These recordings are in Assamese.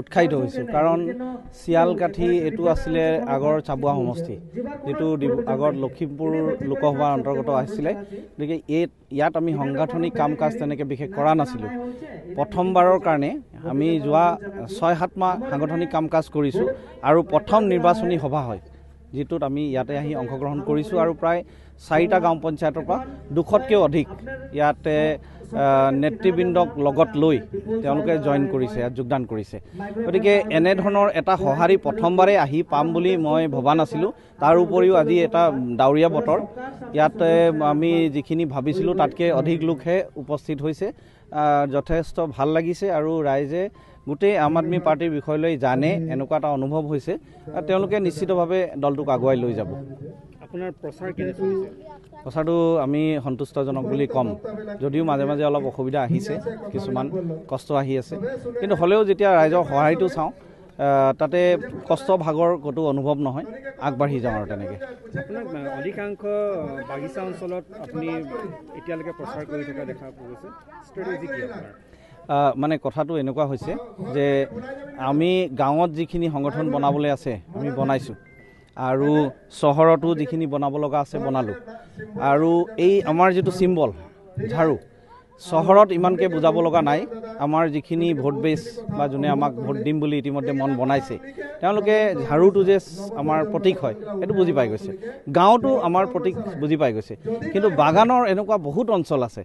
উৎসাহিত হৈছোঁ কাৰণ চিয়ালকাঠি এইটো আছিলে আগৰ চাবুৱা সমষ্টি যিটো আগত লখিমপুৰ লোকসভাৰ অন্তৰ্গত আহিছিলে গতিকে এই ইয়াত আমি সাংগঠনিক কাম কাজ তেনেকৈ বিশেষ কৰা নাছিলোঁ প্ৰথমবাৰৰ কাৰণে আমি যোৱা ছয় সাত মাহ সাংগঠনিক কাম কাজ কৰিছোঁ আৰু প্ৰথম নিৰ্বাচনী সভা হয় যিটোত আমি ইয়াতে আহি অংশগ্ৰহণ কৰিছোঁ আৰু প্ৰায় চাৰিটা গাঁও পঞ্চায়তৰ পৰা দুশতকৈও অধিক ইয়াতে নেতৃবৃন্দক লগত লৈ তেওঁলোকে জইন কৰিছে যোগদান কৰিছে গতিকে এনেধৰণৰ এটা সঁহাৰি প্ৰথমবাৰে আহি পাম বুলি মই ভবা নাছিলোঁ তাৰ উপৰিও আজি এটা ডাৱৰীয়া বতৰ ইয়াত আমি যিখিনি ভাবিছিলোঁ তাতকৈ অধিক লোকহে উপস্থিত হৈছে যথেষ্ট ভাল লাগিছে আৰু ৰাইজে গোটেই আম আদমি পাৰ্টিৰ বিষয়লৈ জানে এনেকুৱা এটা অনুভৱ হৈছে তেওঁলোকে নিশ্চিতভাৱে দলটোক আগুৱাই লৈ যাব আপোনাৰ প্ৰচাৰ কেনেকৈ প্ৰচাৰটো আমি সন্তুষ্টজনক বুলি ক'ম যদিও মাজে মাজে অলপ অসুবিধা আহিছে কিছুমান কষ্ট আহি আছে কিন্তু হ'লেও যেতিয়া ৰাইজৰ সঁহাৰিটো চাওঁ তাতে কষ্ট ভাগৰ ক'তো অনুভৱ নহয় আগবাঢ়ি যাওঁ আৰু তেনেকৈ আপোনাক অধিকাংশ বাগিচা অঞ্চলত আপুনি এতিয়ালৈকে প্ৰচাৰ কৰি মানে কথাটো এনেকুৱা হৈছে যে আমি গাঁৱত যিখিনি সংগঠন বনাবলৈ আছে আমি বনাইছোঁ আৰু চহৰতো যিখিনি বনাব লগা আছে বনালোঁ আৰু এই আমাৰ যিটো চিম্বল ঝাৰু চহৰত ইমানকৈ বুজাব লগা নাই আমাৰ যিখিনি ভোট বেচ বা যোনে আমাক ভোট দিম বুলি ইতিমধ্যে মন বনাইছে তেওঁলোকে ঝাৰুটো যে আমাৰ প্ৰতীক হয় সেইটো বুজি পাই গৈছে গাঁৱতো আমাৰ প্ৰতীক বুজি পাই গৈছে কিন্তু বাগানৰ এনেকুৱা বহুত অঞ্চল আছে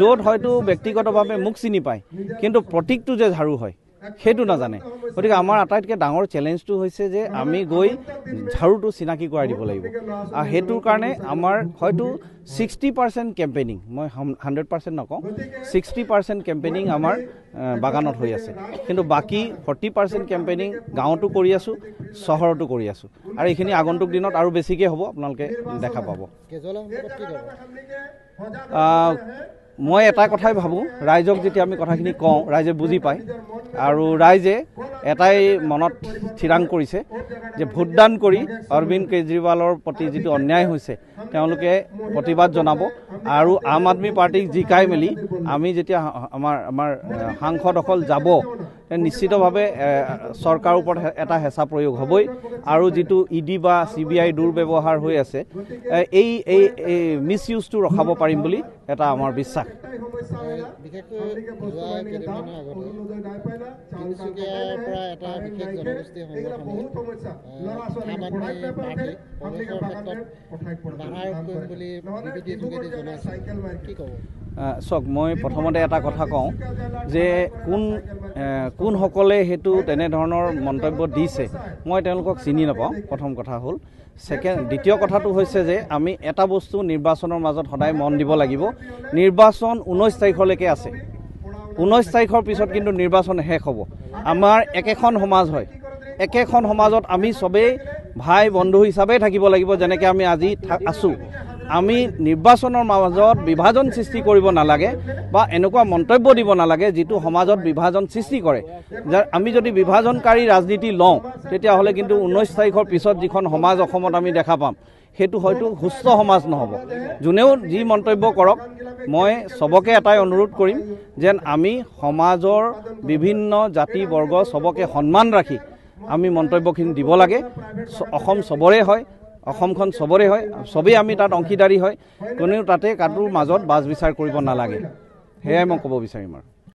য'ত হয়তো ব্যক্তিগতভাৱে মোক চিনি পায় কিন্তু প্ৰতীকটো যে ঝাৰু হয় সেইটো নাজানে গতিকে আমাৰ আটাইতকৈ ডাঙৰ চেলেঞ্জটো হৈছে যে আমি গৈ ঝাৰুটো চিনাকি কৰাই দিব লাগিব আৰু সেইটোৰ কাৰণে আমাৰ হয়তো ছিক্সটি পাৰ্চেণ্ট কেম্পেইনিং মই হাণ্ড্ৰেড পাৰ্চেণ্ট নকওঁ ছিক্সটি পাৰ্চেণ্ট কেম্পেইনিং আমাৰ বাগানত হৈ আছে কিন্তু বাকী ফৰ্টি পাৰ্চেণ্ট কেম্পেইনিং গাঁৱতো কৰি আছোঁ চহৰতো কৰি আছোঁ আৰু এইখিনি আগন্তুক দিনত আৰু বেছিকৈ হ'ব আপোনালোকে দেখা পাব মই এটা কথাই ভাবোঁ ৰাইজক যেতিয়া আমি কথাখিনি কওঁ ৰাইজে বুজি পায় আৰু ৰাইজে এটাই মনত থিৰাং কৰিছে যে ভোটদান কৰি অৰবিন্দ কেজৰিৱালৰ প্ৰতি যিটো অন্যায় হৈছে তেওঁলোকে প্ৰতিবাদ জনাব আৰু আম আদমি পাৰ্টীক জিকাই মেলি আমি যেতিয়া আমাৰ আমাৰ সাংসদসকল যাব নিশ্চিতভাৱে চৰকাৰৰ ওপৰত এটা হেঁচা প্ৰয়োগ হ'বই আৰু যিটো ই ডি বা চি বি আই দুৰ্ব্যৱহাৰ হৈ আছে এই এই মিছ ইউজটো ৰখাব পাৰিম বুলি এটা আমাৰ বিশ্বাস চাওক মই প্ৰথমতে এটা কথা কওঁ যে কোন কোনসকলে সেইটো তেনেধৰণৰ মন্তব্য দিছে মই তেওঁলোকক চিনি নাপাওঁ প্ৰথম কথা হ'ল ছেকেণ্ড দ্বিতীয় কথাটো হৈছে যে আমি এটা বস্তু নিৰ্বাচনৰ মাজত সদায় মন দিব লাগিব নিৰ্বাচন ঊনৈছ তাৰিখলৈকে আছে ঊনৈছ তাৰিখৰ পিছত কিন্তু নিৰ্বাচন শেষ হ'ব আমাৰ একেখন সমাজ হয় একেখন সমাজত আমি চবেই ভাই বন্ধু হিচাপেই থাকিব লাগিব যেনেকৈ আমি আজি আছোঁ আমি নিৰ্বাচনৰ মাজত বিভাজন সৃষ্টি কৰিব নালাগে বা এনেকুৱা মন্তব্য দিব নালাগে যিটো সমাজত বিভাজন সৃষ্টি কৰে আমি যদি বিভাজনকাৰী ৰাজনীতি লওঁ তেতিয়াহ'লে কিন্তু ঊনৈছ তাৰিখৰ পিছত যিখন সমাজ অসমত আমি দেখা পাম সেইটো হয়তো সুস্থ সমাজ নহ'ব যোনেও যি মন্তব্য কৰক মই চবকে এটাই অনুৰোধ কৰিম যেন আমি সমাজৰ বিভিন্ন জাতি বৰ্গ চবকে সন্মান ৰাখি আমি মন্তব্যখিনি দিব লাগে অসম চবৰে হয় অসমখন চবৰে হয় চবেই আমি তাত অংশীদাৰী হয় কোনেও তাতে কাটোৰ মাজত বাছ বিচাৰ কৰিব নালাগে সেয়াই মই ক'ব বিচাৰিম আৰু